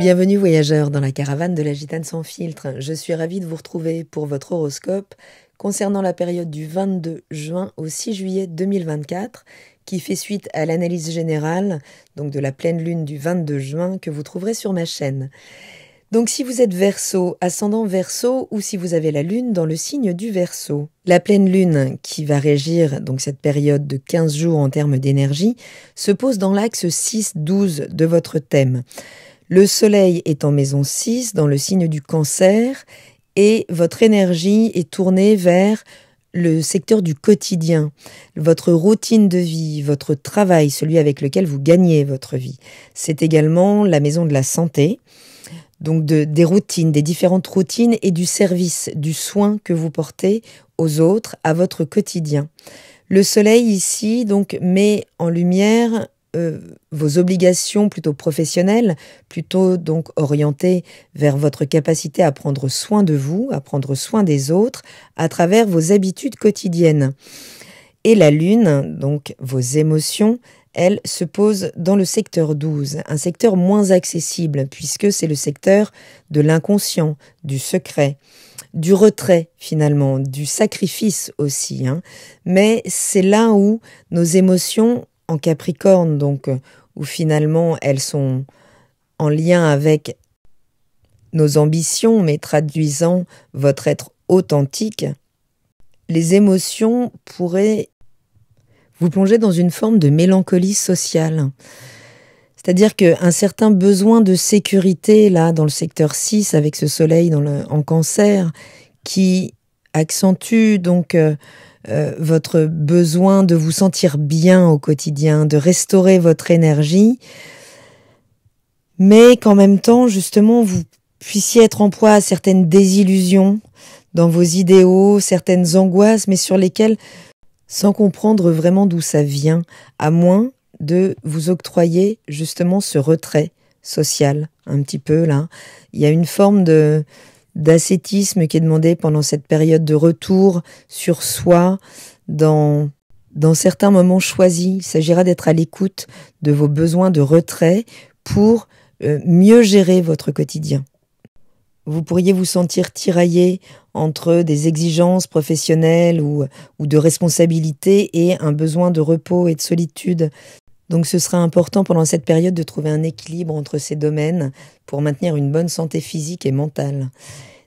Bienvenue voyageurs dans la caravane de la gitane sans filtre. Je suis ravie de vous retrouver pour votre horoscope concernant la période du 22 juin au 6 juillet 2024 qui fait suite à l'analyse générale donc de la pleine lune du 22 juin que vous trouverez sur ma chaîne. Donc si vous êtes verso, ascendant verso, ou si vous avez la lune dans le signe du verso, la pleine lune, qui va régir donc cette période de 15 jours en termes d'énergie, se pose dans l'axe 6-12 de votre thème. Le soleil est en maison 6 dans le signe du cancer et votre énergie est tournée vers le secteur du quotidien, votre routine de vie, votre travail, celui avec lequel vous gagnez votre vie. C'est également la maison de la santé, donc des routines, des différentes routines et du service, du soin que vous portez aux autres, à votre quotidien. Le soleil ici donc met en lumière euh, vos obligations plutôt professionnelles, plutôt donc orientées vers votre capacité à prendre soin de vous, à prendre soin des autres, à travers vos habitudes quotidiennes. Et la Lune, donc vos émotions, elle se pose dans le secteur 12, un secteur moins accessible, puisque c'est le secteur de l'inconscient, du secret, du retrait finalement, du sacrifice aussi. Hein. Mais c'est là où nos émotions en Capricorne, donc euh, où finalement elles sont en lien avec nos ambitions, mais traduisant votre être authentique, les émotions pourraient vous plonger dans une forme de mélancolie sociale. C'est-à-dire qu'un certain besoin de sécurité, là, dans le secteur 6, avec ce soleil en cancer, qui accentue donc euh, euh, votre besoin de vous sentir bien au quotidien, de restaurer votre énergie, mais qu'en même temps, justement, vous puissiez être en proie à certaines désillusions dans vos idéaux, certaines angoisses, mais sur lesquelles, sans comprendre vraiment d'où ça vient, à moins de vous octroyer justement ce retrait social, un petit peu là. Il y a une forme de, d'ascétisme qui est demandé pendant cette période de retour sur soi dans dans certains moments choisis. Il s'agira d'être à l'écoute de vos besoins de retrait pour euh, mieux gérer votre quotidien. Vous pourriez vous sentir tiraillé entre des exigences professionnelles ou, ou de responsabilité et un besoin de repos et de solitude. Donc ce sera important pendant cette période de trouver un équilibre entre ces domaines pour maintenir une bonne santé physique et mentale.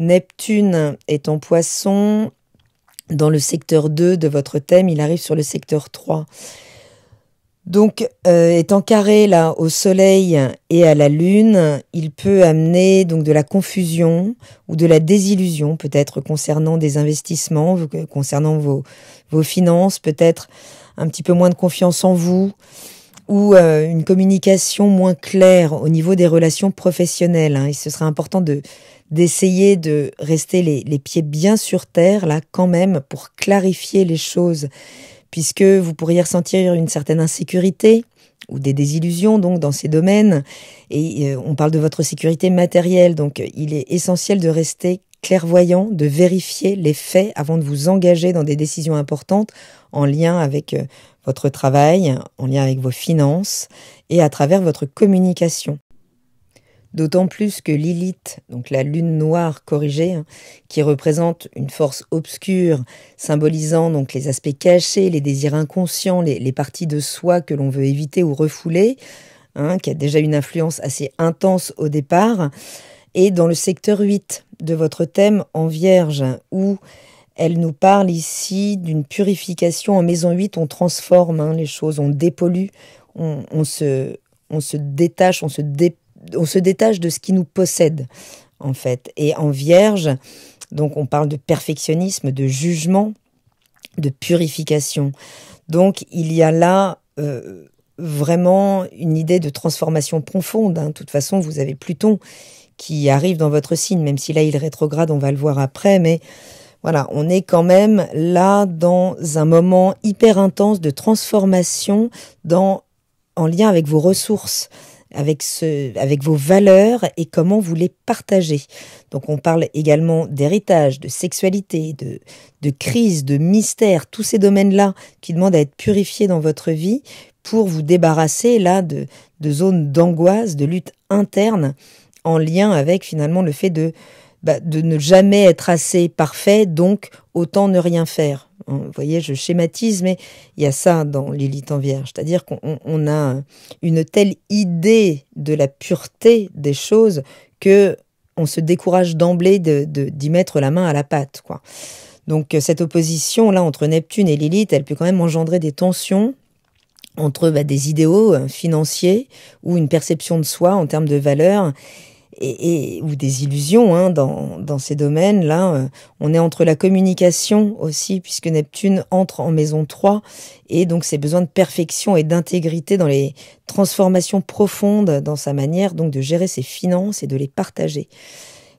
Neptune est en poisson dans le secteur 2 de votre thème, il arrive sur le secteur 3. Donc, euh, étant carré là au Soleil et à la Lune, il peut amener donc de la confusion ou de la désillusion peut-être concernant des investissements, euh, concernant vos, vos finances, peut-être un petit peu moins de confiance en vous, ou euh, une communication moins claire au niveau des relations professionnelles. Hein. Et ce serait important de d'essayer de rester les, les, pieds bien sur terre là quand même pour clarifier les choses, puisque vous pourriez ressentir une certaine insécurité ou des désillusions donc dans ces domaines. Et euh, on parle de votre sécurité matérielle, donc il est essentiel de rester clairvoyant de vérifier les faits avant de vous engager dans des décisions importantes en lien avec euh, votre travail, en lien avec vos finances et à travers votre communication. D'autant plus que Lilith, donc la lune noire corrigée, hein, qui représente une force obscure, symbolisant donc les aspects cachés, les désirs inconscients, les, parties de soi que l'on veut éviter ou refouler, hein, qui a déjà une influence assez intense au départ, et dans le secteur 8, de votre thème en vierge, où elle nous parle ici d'une purification. En maison 8, on transforme hein, les choses, on dépollue, on, se, on se détache, on se, on se détache de ce qui nous possède, en fait. Et en vierge, donc on parle de perfectionnisme, de jugement, de purification. Donc il y a là... Euh, vraiment une idée de transformation profonde. Hein. De toute façon, vous avez Pluton qui arrive dans votre signe, même si là il rétrograde, on va le voir après, mais voilà, on est quand même là dans un moment hyper intense de transformation dans, en lien avec vos ressources avec, ce, avec vos valeurs et comment vous les partagez. Donc on parle également d'héritage, de sexualité, de, de crise, de mystère, tous ces domaines-là qui demandent à être purifiés dans votre vie pour vous débarrasser là de, de zones d'angoisse, de lutte interne en lien avec finalement le fait de, bah, de ne jamais être assez parfait, donc autant ne rien faire. Vous voyez, je schématise, mais il y a ça dans Lilith en Vierge, c'est-à-dire qu'on a une telle idée de la pureté des choses que on se décourage d'emblée d'y de, mettre la main à la pâte, quoi. Donc euh, cette opposition là entre Neptune et Lilith, elle peut quand même engendrer des tensions entre bah, des idéaux euh, financiers ou une perception de soi en termes de valeur et, ou des illusions hein, dans, dans ces domaines-là. Euh, on est entre la communication aussi, puisque Neptune entre en maison 3, et donc ses besoins de perfection et d'intégrité dans les transformations profondes dans sa manière donc de gérer ses finances et de les partager.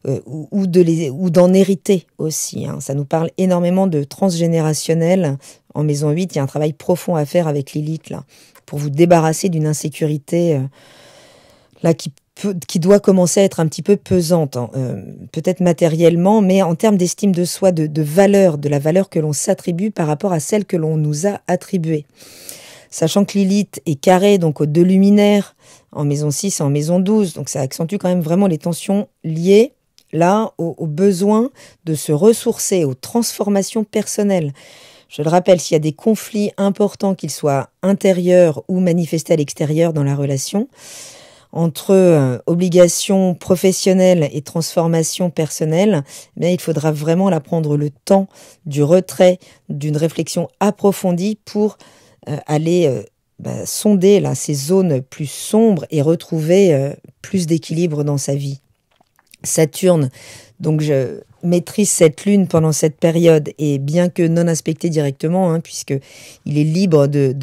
Euh, ou, de les, ou d'en hériter aussi. Hein. Ça nous parle énormément de transgénérationnel. En maison 8, il y a un travail profond à faire avec Lilith, là, pour vous débarrasser d'une insécurité euh, là, qui qui doit commencer à être un petit peu pesante, hein, euh, peut-être matériellement, mais en termes d'estime de soi, de, valeur, de la valeur que l'on s'attribue par rapport à celle que l'on nous a attribuée. Sachant que Lilith est carrée, donc aux deux luminaires, en maison 6 et en maison 12, donc ça accentue quand même vraiment les tensions liées là au besoin de se ressourcer, aux transformations personnelles. Je le rappelle, s'il y a des conflits importants, qu'ils soient intérieurs ou manifestés à l'extérieur dans la relation, entre euh, obligations professionnelles et transformation personnelle, mais eh il faudra vraiment la prendre le temps du retrait, d'une réflexion approfondie pour euh, aller euh, bah, sonder là, ces zones plus sombres et retrouver plus d'équilibre dans sa vie. Saturne, donc je maîtrise cette lune pendant cette période et bien que non inspectée directement, puisqu'il hein, puisque il est libre de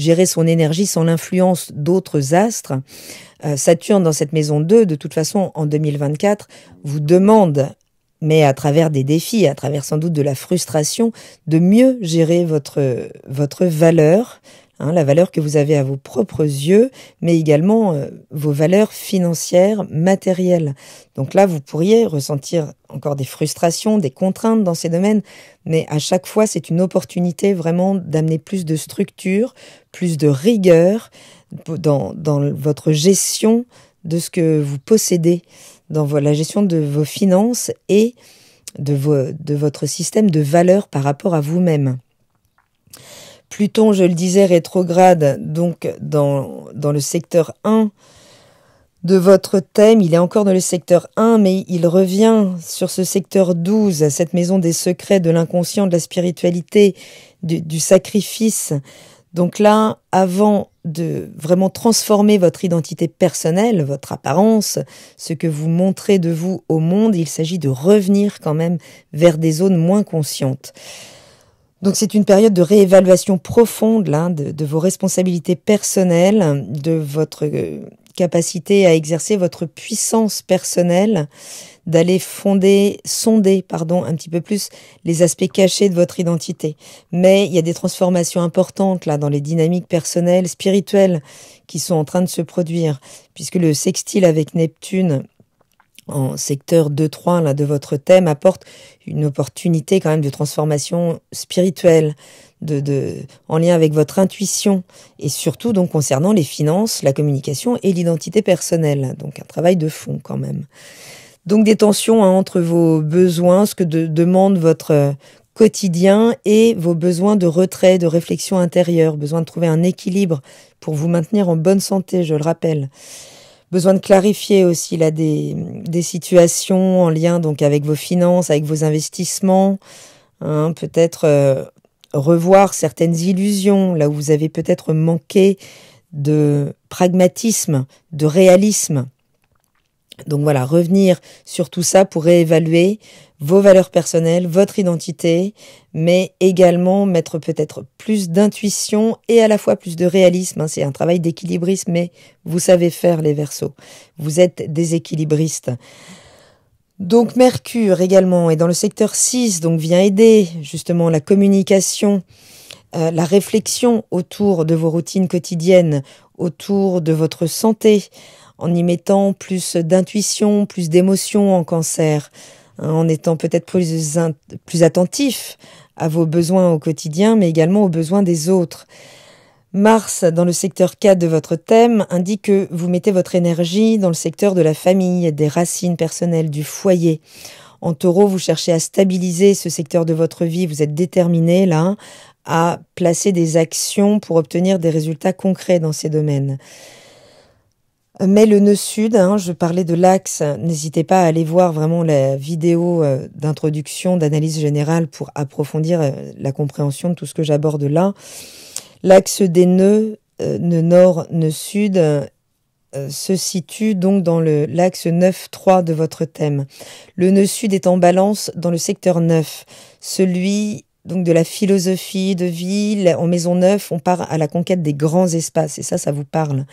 gérer son énergie sans l'influence d'autres astres. Euh, Saturne dans cette maison 2, de toute façon, en 2024, vous demande mais à travers des défis, à travers sans doute de la frustration, de mieux gérer votre, votre valeur, Hein, la valeur que vous avez à vos propres yeux, mais également euh, vos valeurs financières, matérielles. Donc là, vous pourriez ressentir encore des frustrations, des contraintes dans ces domaines, mais à chaque fois, c'est une opportunité vraiment d'amener plus de structure, plus de rigueur dans, votre gestion de ce que vous possédez, dans la gestion de vos finances et de, de votre système de valeurs par rapport à vous-même. Pluton, je le disais, rétrograde donc dans, dans le secteur 1 de votre thème. Il est encore dans le secteur 1, mais il revient sur ce secteur 12, cette maison des secrets, de l'inconscient, de la spiritualité, du, du, sacrifice. Donc là, avant de vraiment transformer votre identité personnelle, votre apparence, ce que vous montrez de vous au monde, il s'agit de revenir quand même vers des zones moins conscientes. Donc c'est une période de réévaluation profonde là, de, de, vos responsabilités personnelles, de votre euh, capacité à exercer votre puissance personnelle, d'aller fonder, sonder pardon, un petit peu plus les aspects cachés de votre identité. Mais il y a des transformations importantes là dans les dynamiques personnelles, spirituelles qui sont en train de se produire, puisque le sextile avec Neptune en secteur 2-3 là, de votre thème apporte une opportunité quand même de transformation spirituelle, de, de, en lien avec votre intuition et surtout donc concernant les finances, la communication et l'identité personnelle. Donc un travail de fond quand même. Donc des tensions hein, entre vos besoins, ce que demande votre quotidien et vos besoins de retrait, de réflexion intérieure, besoin de trouver un équilibre pour vous maintenir en bonne santé, je le rappelle besoin de clarifier aussi là des, des situations en lien donc avec vos finances, avec vos investissements, hein, peut-être euh, revoir certaines illusions là où vous avez peut-être manqué de pragmatisme, de réalisme. Donc voilà, revenir sur tout ça pour réévaluer vos valeurs personnelles, votre identité, mais également mettre peut-être plus d'intuition et à la fois plus de réalisme. Hein. C'est un travail d'équilibrisme, mais vous savez faire les versos. Vous êtes déséquilibriste. Donc Mercure également est dans le secteur 6, donc vient aider justement la communication, euh, la réflexion autour de vos routines quotidiennes, autour de votre santé, en y mettant plus d'intuition, plus d'émotion en cancer, hein, en étant peut-être plus, plus attentif à vos besoins au quotidien, mais également aux besoins des autres. Mars, dans le secteur 4 de votre thème, indique que vous mettez votre énergie dans le secteur de la famille, des racines personnelles, du foyer. En taureau, vous cherchez à stabiliser ce secteur de votre vie, vous êtes déterminé là à placer des actions pour obtenir des résultats concrets dans ces domaines mais le nœud sud, hein, je parlais de l'axe, n'hésitez pas à aller voir vraiment la vidéo euh, d'introduction, d'analyse générale pour approfondir euh, la compréhension de tout ce que j'aborde là. L'axe des nœuds, euh, nœud nord, nœud sud, se situe donc dans l'axe 9-3 de votre thème. Le nœud sud est en balance dans le secteur 9, celui donc de la philosophie de ville. En Maison Neuve, on part à la conquête des grands espaces, et ça, ça vous parle,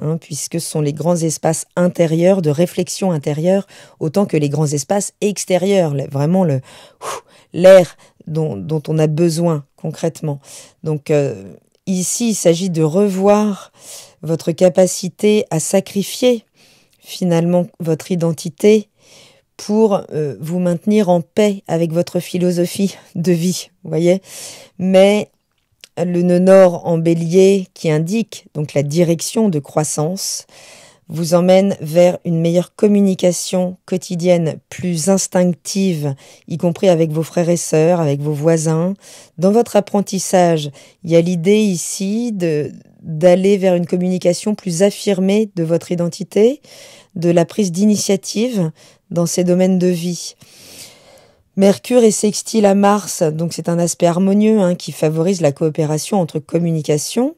hein, puisque ce sont les grands espaces intérieurs, de réflexion intérieure, autant que les grands espaces extérieurs, vraiment le l'air dont, on a besoin concrètement. Donc euh, ici, il s'agit de revoir votre capacité à sacrifier finalement votre identité pour euh, vous maintenir en paix avec votre philosophie de vie, vous voyez. Mais le nœud nord en bélier qui indique donc la direction de croissance vous emmène vers une meilleure communication quotidienne, plus instinctive, y compris avec vos frères et sœurs, avec vos voisins. Dans votre apprentissage, il y a l'idée ici de, d'aller vers une communication plus affirmée de votre identité, de la prise d'initiative dans ces domaines de vie. Mercure est sextile à Mars, donc c'est un aspect harmonieux hein, qui favorise la coopération entre communication,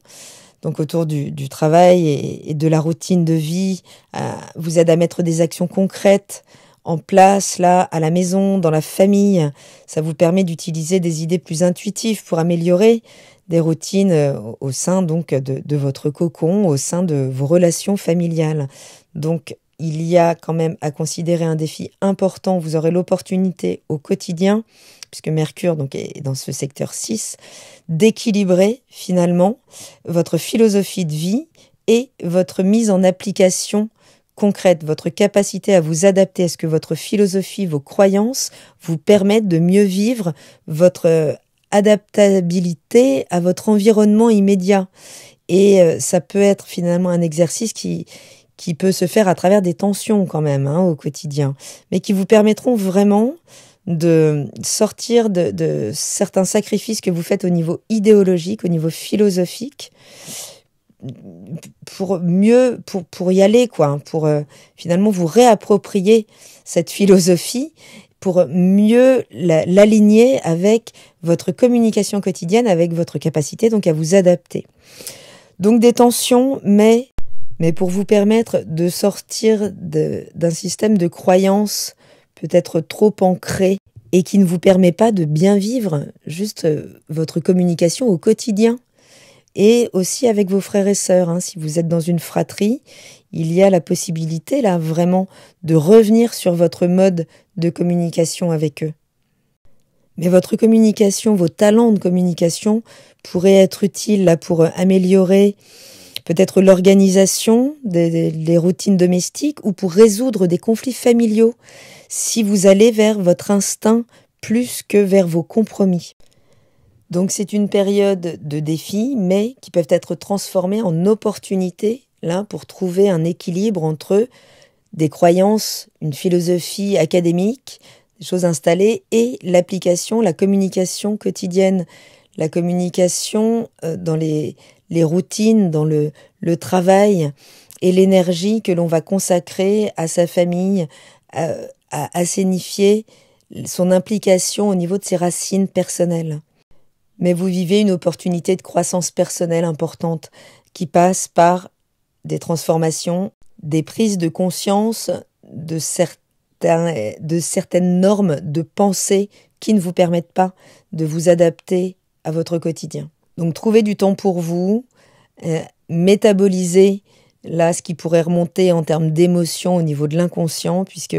donc autour du, travail et, de la routine de vie, euh, vous aide à mettre des actions concrètes en place, là, à la maison, dans la famille. Ça vous permet d'utiliser des idées plus intuitives pour améliorer des routines euh, au sein donc de, votre cocon, au sein de vos relations familiales. Donc il y a quand même à considérer un défi important. Vous aurez l'opportunité au quotidien, puisque Mercure donc, est dans ce secteur 6, d'équilibrer finalement votre philosophie de vie et votre mise en application concrète, votre capacité à vous adapter à ce que votre philosophie, vos croyances vous permettent de mieux vivre votre euh, adaptabilité à votre environnement immédiat. Et euh, ça peut être finalement un exercice qui, qui peut se faire à travers des tensions quand même hein, au quotidien, mais qui vous permettront vraiment de sortir de, de certains sacrifices que vous faites au niveau idéologique, au niveau philosophique, pour mieux pour pour y aller quoi hein, pour euh, finalement vous réapproprier cette philosophie pour mieux l'aligner avec votre communication quotidienne avec votre capacité donc à vous adapter donc des tensions mais mais pour vous permettre de sortir d'un système de croyances peut-être trop ancré et qui ne vous permet pas de bien vivre juste euh, votre communication au quotidien et aussi avec vos frères et sœurs. Hein. Si vous êtes dans une fratrie, il y a la possibilité là vraiment de revenir sur votre mode de communication avec eux. Mais votre communication, vos talents de communication pourraient être utiles là pour euh, améliorer peut-être l'organisation des, routines domestiques ou pour résoudre des conflits familiaux si vous allez vers votre instinct plus que vers vos compromis. Donc c'est une période de défis, mais qui peuvent être transformés en opportunités, là, pour trouver un équilibre entre des croyances, une philosophie académique, des choses installées, et l'application, la communication quotidienne, la communication euh, dans les, routines, dans le, travail et l'énergie que l'on va consacrer à sa famille, euh, à, à, son implication au niveau de ses racines personnelles mais vous vivez une opportunité de croissance personnelle importante qui passe par des transformations, des prises de conscience de, certaines normes de pensée qui ne vous permettent pas de vous adapter à votre quotidien. Donc trouvez du temps pour vous, euh, métabolisez là ce qui pourrait remonter en termes d'émotion au niveau de l'inconscient, puisque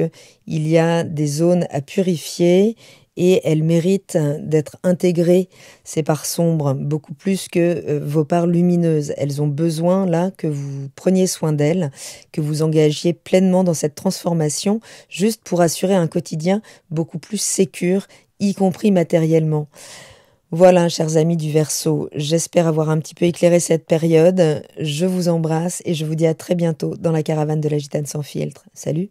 il y a des zones à purifier, et elles méritent d'être intégrées, ces parts sombres, beaucoup plus que euh, vos parts lumineuses. Elles ont besoin, là, que vous preniez soin d'elles, que vous engagiez pleinement dans cette transformation, juste pour assurer un quotidien beaucoup plus sécur, y compris matériellement. Voilà, chers amis du Verseau, j'espère avoir un petit peu éclairé cette période. Je vous embrasse et je vous dis à très bientôt dans la caravane de la gitane sans filtre. Salut